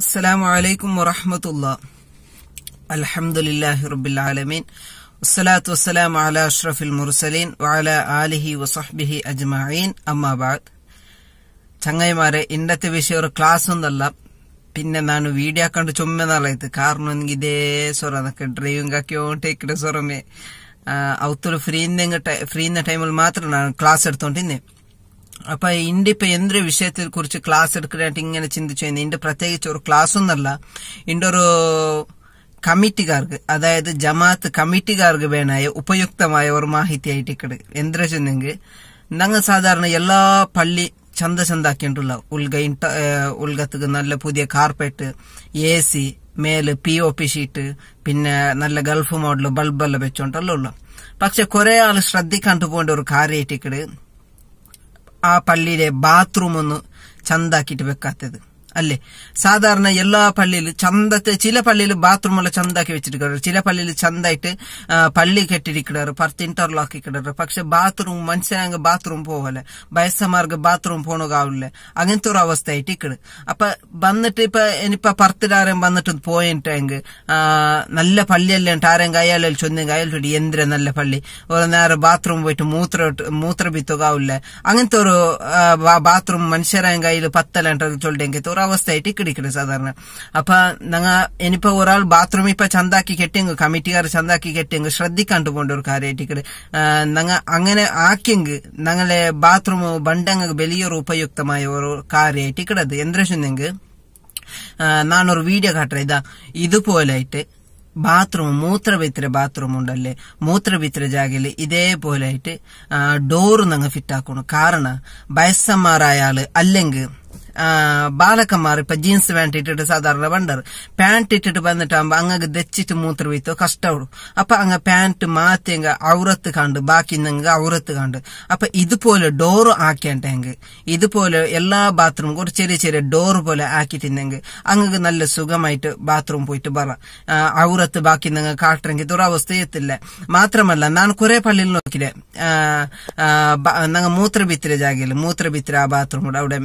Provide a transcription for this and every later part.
അസ്സലാമലൈക്കും വറഹമത്തുള്ള അലഹമുല്ലാഹി റബുൽ ആലമീൻ വസ്സലാത്തു വസ്സലാം അല അഷ്റഫിൽ മുർസലീൻ വാല ആലിഹി വസഹ്ബിഹി അജ്മീൻ അമ്മാബാദ് ചങ്ങൈമാരെ ഇന്നത്തെ വിഷയം ഒരു ക്ലാസ് ഒന്നല്ല പിന്നെ നാണു വീഡിയോ കണ്ട് ചുമ്മെന്നാളായത് കാരണം എനിക്ക് ഇതേ സ്വരം അതൊക്കെ ആക്കിയോ ആക്കിയോണ്ടേക്കിടെ സ്വരമേ ഔത്തൊരു ഫ്രീ ഫ്രീന്ന ടൈമിൽ മാത്രമാണ് ക്ലാസ് എടുത്തോണ്ടിന്നേ അപ്പൊ ഇന്ത്യ ഇപ്പൊ എന്തൊരു വിഷയത്തെ കുറിച്ച് ക്ലാസ് എടുക്കാനായിട്ട് ഇങ്ങനെ ചിന്തിച്ചു കഴിഞ്ഞാൽ ഇന്ത്യ പ്രത്യേകിച്ച് ഒരു ക്ലാസ് ഒന്നല്ല ഇന്റെ ഒരു കമ്മിറ്റിക്കാർക്ക് അതായത് ജമാഅത്ത് കമ്മിറ്റിക്കാർക്ക് വേണായ ഉപയുക്തമായ ഒരു മാഹിതി ആയിട്ടിക്കട് എന്താ ചെന്നെങ്കിൽ ഞങ്ങൾ സാധാരണ എല്ലാ പള്ളി ചന്ത ചന്താക്കിയിട്ടുള്ള ഉൽഗ ഇൻട ഉൽഗത്തുക്ക് നല്ല പുതിയ കാർപ്പറ്റ് എ സി മേല് പി ഒ പി ഷീറ്റ് പിന്നെ നല്ല ഗൾഫ് മോഡൽ ബൾബെല്ലാം വെച്ചോണ്ടല്ലോ ഉള്ളു പക്ഷെ കുറെ ആൾ ശ്രദ്ധിക്കാണ്ട് പോകേണ്ട ഒരു ഇക്കട് ആ പള്ളിയിലെ ബാത്റൂം ഒന്ന് ചന്താക്കിയിട്ട് വെക്കാത്തത് അല്ലേ സാധാരണ എല്ലാ പള്ളിയിലും ചന്തത്തെ ചില പള്ളിയിൽ ബാത്റൂമെല്ലാം ചന്താക്കി വെച്ചിരിക്കുന്നത് ചില പള്ളിയിൽ ചന്തായിട്ട് പള്ളി കെട്ടിരിക്കുന്നത് പത്ത് ഇന്റർലോക്കിക്കിടറ് പക്ഷെ ബാത്റൂം മനുഷ്യനാങ്ക ബാത്റൂം പോകല്ലേ വയസ്സമാർക്ക് ബാത്റൂം പോണകാവില്ല അങ്ങനത്തെ ഒരു അവസ്ഥ ആയിട്ട് ഇക്കട് അപ്പൊ വന്നിട്ട് ഇപ്പൊ ഇനിയിപ്പൊ പർത്തിലാരം വന്നിട്ട് പോയിട്ടെങ്കിൽ നല്ല പള്ളിയല്ലേ ആരെയും കയ്യാലും ചൊന്നും കയ്യാലും ചൊടി എന്തിര നല്ല പള്ളി ഒരു നേരം ബാത്റൂം പോയിട്ട് മൂത്ര മൂത്രബിത്തുകാവില്ല അങ്ങനത്തെ ഒരു ബാത്റൂം മനുഷ്യരായ കയ്യിൽ പത്തലാണ്ട് ചൊല്ലിയെങ്കിൽ ഒരു അവസ്ഥയായിട്ട് കിടക്കണ സാധാരണ അപ്പൊ ഞങ്ങ ഇനിയിപ്പോ ഒരാൾ ബാത്റൂം ഇപ്പൊ ചന്താക്കി കെട്ടിയെങ്കിൽ കമ്മിറ്റിക്കാർ ചന്താക്കി കെട്ടിയെങ്കിൽ ശ്രദ്ധിക്കാണ്ട് പോണ്ട ഒരു കാര്യമായിട്ട് ഞങ്ങ അങ്ങനെ ആക്കിയെങ്കിൽ ഞങ്ങളെ ബാത്റൂം ബണ്ടങ്ങ് വലിയൊരു ഉപയുക്തമായ ഒരു കാര്യമായിട്ട് കിടത് എന്തെങ്കിൽ നാനൊരു വീഡിയോ കാട്ടേ ഇതാ ഇതുപോലായിട്ട് ബാത്റൂം മൂത്രവിത്ര ബാത്റൂം ഉണ്ടല്ലേ മൂത്രവിത്ര ഇതേപോലെ ഇതേപോലായിട്ട് ഡോറ് നിങ്ങൾ ഫിറ്റാക്കണം കാരണം വയസ്സന്മാരായ അല്ലെങ്കിൽ ബാലക്കന്മാർ ഇപ്പൊ ജീൻസ് പാൻറ് ഇട്ടിട്ട് സാധാരണ വണ്ടർ പാൻറ് ഇട്ടിട്ട് വന്നിട്ടാകുമ്പോ അങ്ങക്ക് ദച്ചിട്ട് മൂത്ര വീത്തോ കഷ്ടപ്പെടും അപ്പൊ അങ്ങ് പാൻറ് മാറ്റിയെങ്കിൽ അങ്ങ് ഔറത്ത് കണ്ട് ബാക്കി നിങ്ങൾക്ക് ഔറത്ത് കണ്ട് അപ്പൊ ഇതുപോലെ ഡോറ് ആക്കേണ്ടെങ്ക് ഇതുപോലെ എല്ലാ ബാത്റൂം കൂടെ ചെറിയ ചെറിയ ഡോറ് പോലെ ആക്കിയിട്ടുണ്ടെങ്കിൽ അങ്ങക്ക് നല്ല സുഖമായിട്ട് ബാത്റൂം പോയിട്ട് പറ ഔറത്ത് ബാക്കി നിങ്ങൾ കാട്ടണമെങ്കിൽ ദുരവസ്ഥ എത്തില്ല മാത്രമല്ല ഞാൻ കുറെ പള്ളിയിൽ നോക്കിയില്ലേ ഞങ്ങൾ മൂത്രഭിത്തിര ജാഗയിൽ മൂത്രഭിത്തിര ആ ബാത്റൂം അവിടെ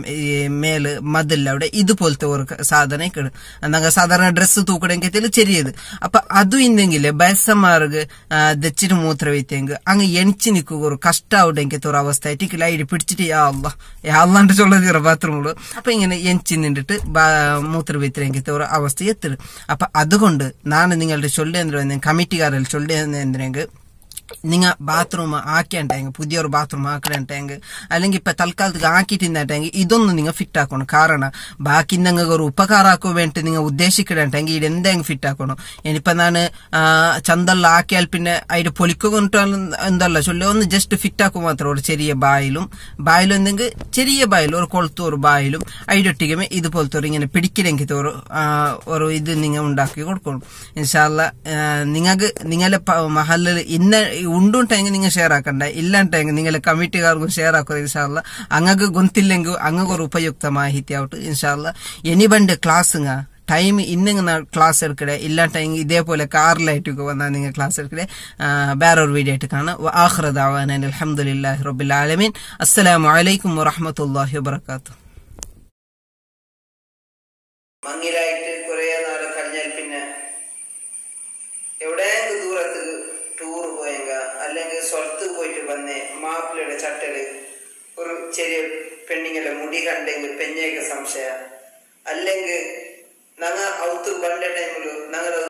മേൽ மேலு மதில் അവിടെ ഇതുപോലത്തെ ഒരു സാധനം കിട്ടും എന്നാ സാധാരണ ഡ്രസ്സ് തൂക്കണമെങ്കിൽ ചെറിയത് അപ്പൊ അതും ഇന്നെങ്കിൽ ബസമാർക്ക് ദച്ചിട്ട് മൂത്ര മൂത്രവൈത്തെങ്ക് അങ്ങ് എണിച്ച് നിൽക്കുക ഒരു കഷ്ടാവിടെങ്കിൽ ഒരു അവസ്ഥ ആയിട്ട് ഇക്കില്ല പിടിച്ചിട്ട് യാ യാള്ളാണ്ട് യാല്ലാണ്ട് ചൊല്ലത് ബാത്റൂമുള്ളൂ അപ്പൊ ഇങ്ങനെ എണിച്ച് നിന്നിട്ട് മൂത്ര മൂത്രവൈത്തിലെങ്കിൽ ഒരു അവസ്ഥ എത്തിടും അപ്പൊ അതുകൊണ്ട് നാണ് നിങ്ങളുടെ ചൊല്ലേന്ദ്രം കമ്മിറ്റിക്കാരിൽ ചൊല്ലുന്നതിനെങ്കിൽ നിങ്ങൾ ബാത്റൂം ആക്കേണ്ടെങ്കിൽ പുതിയൊരു ബാത്റൂം ആക്കണ്ടെങ്കിൽ അല്ലെങ്കിൽ ഇപ്പം തൽക്കാലത്തേക്ക് ആക്കിയിട്ടുണ്ടെങ്കിൽ ഇതൊന്നും നിങ്ങൾ ഫിറ്റ് ആക്കണം കാരണം ബാക്കി നിങ്ങൾക്ക് ഒരു ഉപകാരം വേണ്ടി നിങ്ങൾ ഉദ്ദേശിക്കണ്ടെങ്കിൽ ഇത് എന്തെങ്കിലും ഫിറ്റ് ആക്കണം ഇനിയിപ്പം ഞാൻ ചന്തല്ല ആക്കിയാൽ പിന്നെ അതിൻ്റെ പൊളിക്കൊണ്ടിട്ടാൽ എന്തല്ല ചൊല്ലി ഒന്ന് ജസ്റ്റ് ഫിറ്റ് ആക്കുക മാത്രം ഒരു ചെറിയ ബായിലും ബായിലും എന്തെങ്കിൽ ചെറിയ ബായിലും ഒരു കൊളുത്തും ഒരു ബായിലും അതിലൊട്ടിക്കുമ്പോൾ ഇതുപോലത്തെ ഒരു ഇങ്ങനെ പിടിക്കില്ലെങ്കിൽ ഒരു ഒരു ഇത് നിങ്ങൾ ഉണ്ടാക്കി കൊടുക്കണം ഇൻഷാല്ല നിങ്ങൾക്ക് നിങ്ങളുടെ മഹലിൽ ഇന്ന ഉണ്ടും ടൈം നിങ്ങൾ ഷെയർ ആക്കണ്ട ഇല്ല ടൈം നിങ്ങൾ കമ്മിറ്റിക്കാർക്കും ഷെയർ ആക്കുക ഇൻഷാല്ല അങ്ങക്ക് ഗുണത്തില്ലെങ്കിൽ അങ്ങക്ക് ഒരു ഉപയുക്ത മാഹിത്യാവട്ട് ഇൻഷാല്ല എനി ബണ്ട് ക്ലാസ്ങ്ങ ടൈം ഇന്നിങ്ങ ക്ലാസ് എടുക്കടെ ഇല്ലാ ടൈം ഇതേപോലെ കാറിലായിട്ടൊക്കെ വന്നാൽ നിങ്ങൾ ക്ലാസ് എടുക്കടെ വേറെ ഒരു വീഡിയോ ആയിട്ട് കാണാം അഹ്റദ്ഹി റബുൽ ആലമീൻ അസ്സലാമു അലൈക്കും വാഹമത്തല്ലാഹി വാത്തു മങ്ങിലായിട്ട് വന്ന് മാപ്പിളയുടെ ചട്ടല് ഒരു ചെറിയ പെണ്ണിങ്ങളെ മുടി കണ്ടെങ്കിൽ പെഞ്ഞേക്ക് സംശയ അല്ലെങ്കിൽ ഞങ്ങൾ ഔത്ത് വണ്ട ടൈമിൽ ഞങ്ങൾ